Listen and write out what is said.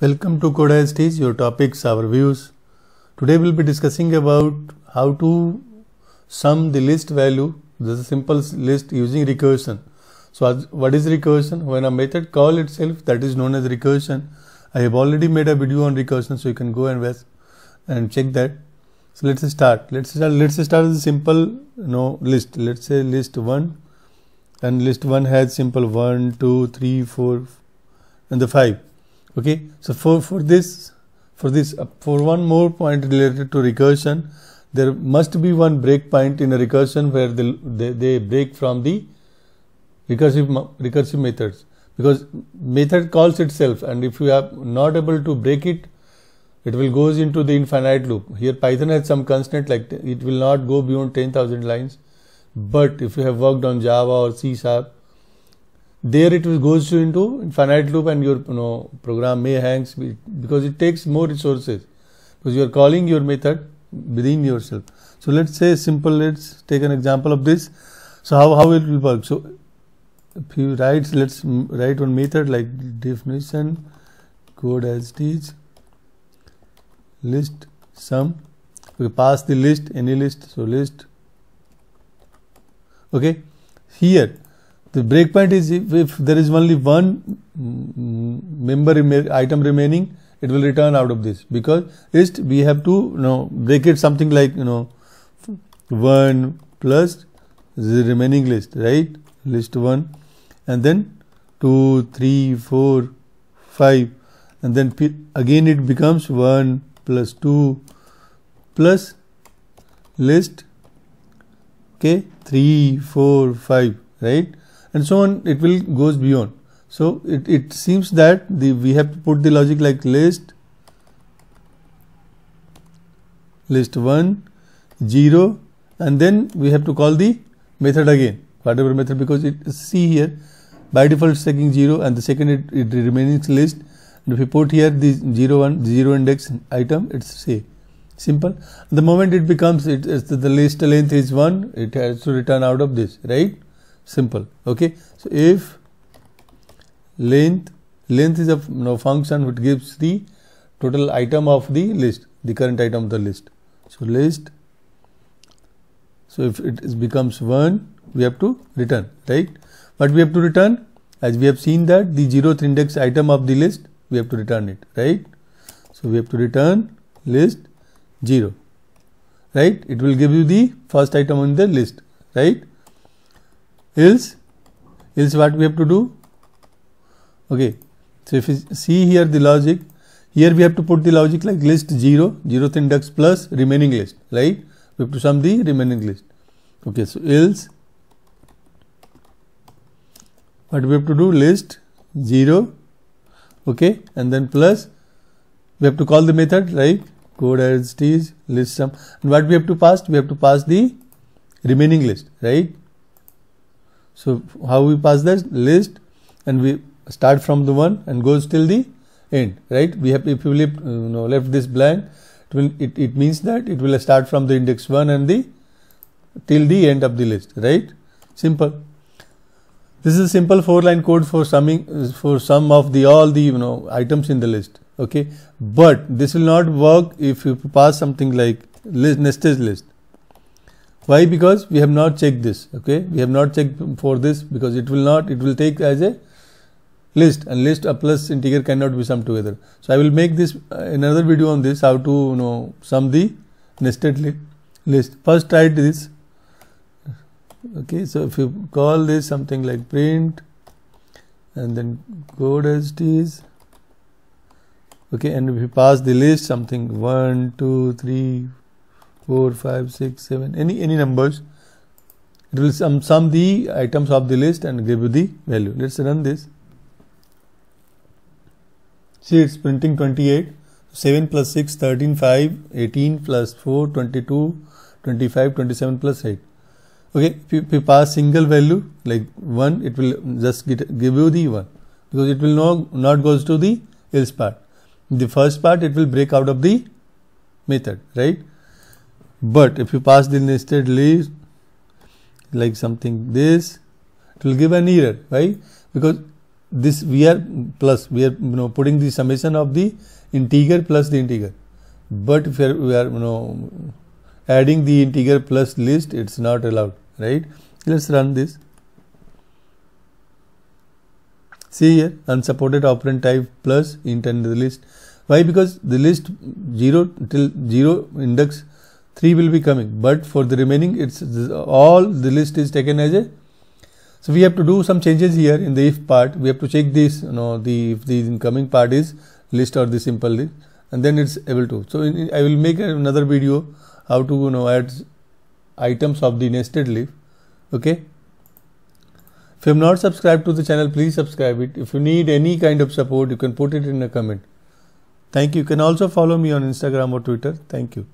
Welcome to Coda your topics, our views. Today we'll be discussing about how to sum the list value, this is a simple list using recursion. So what is recursion? When a method call itself, that is known as recursion. I have already made a video on recursion, so you can go and and check that. So let's start. Let's start. Let's start with a simple you know, list. Let's say list one, and list one has simple one, two, three, four, and the five okay so for for this for this uh, for one more point related to recursion there must be one break point in a recursion where they, they, they break from the recursive recursive methods because method calls itself and if you are not able to break it it will goes into the infinite loop here python has some constant like it will not go beyond 10000 lines but if you have worked on java or c sharp there it will goes to into infinite loop and your you know, program may hangs because it takes more resources because you are calling your method within yourself. So let's say simple, let's take an example of this. So how, how it will work. So if you write, let's write one method like definition code as it is list sum. We pass the list, any list, so list. Okay, here the break point is if, if there is only one member item remaining, it will return out of this because list we have to you know, break it something like you know one plus the remaining list, right? List one, and then two, three, four, five, and then again it becomes one plus two plus list okay three, four, five, right? and so on it will goes beyond. So it, it seems that the we have to put the logic like list list 1 0 and then we have to call the method again whatever method because it see here by default it's taking 0 and the second it, it remains list and if you put here the 0 one 0 index item it's say simple the moment it becomes it is the, the list length is 1 it has to return out of this right simple okay so if length length is a you know, function which gives the total item of the list the current item of the list so list so if it becomes 1 we have to return right but we have to return as we have seen that the zeroth index item of the list we have to return it right so we have to return list 0 right it will give you the first item on the list right else else what we have to do okay so if you see here the logic here we have to put the logic like list 0 zeroth index plus remaining list right we have to sum the remaining list okay so else what we have to do list 0 okay and then plus we have to call the method like code as it is list sum and what we have to pass we have to pass the remaining list right so how we pass that list and we start from the one and goes till the end, right? We have if you left, uh, you know, left this blank, it will it, it means that it will start from the index one and the till the end of the list, right? Simple. This is a simple four line code for summing for sum of the all the you know items in the list. Okay, but this will not work if you pass something like list, nested list why because we have not checked this okay we have not checked for this because it will not it will take as a list and list a plus integer cannot be summed together so i will make this uh, another video on this how to you know sum the nested li list first try this okay so if you call this something like print and then code as it is okay and if you pass the list something 1 2 3 4 5 6 7 any any numbers it will sum, sum the items of the list and give you the value let's run this see it's printing 28 7 plus 6 13 5 18 plus 4 22 25 27 plus 8 okay if you, if you pass single value like 1 it will just get, give you the 1 because it will not not goes to the else part the first part it will break out of the method right but if you pass the nested list like something this, it will give an error, Why? Because this we are plus we are you know putting the summation of the integer plus the integer. But if we are, we are you know adding the integer plus list, it's not allowed, right? Let's run this. See here, unsupported operand type plus int and the list. Why? Because the list 0 till 0 index 3 will be coming but for the remaining it's all the list is taken as a so we have to do some changes here in the if part we have to check this you know the if the incoming part is list or the simple list and then it's able to so in, I will make another video how to you know add items of the nested leaf okay if you have not subscribed to the channel please subscribe it if you need any kind of support you can put it in a comment thank you you can also follow me on Instagram or Twitter thank you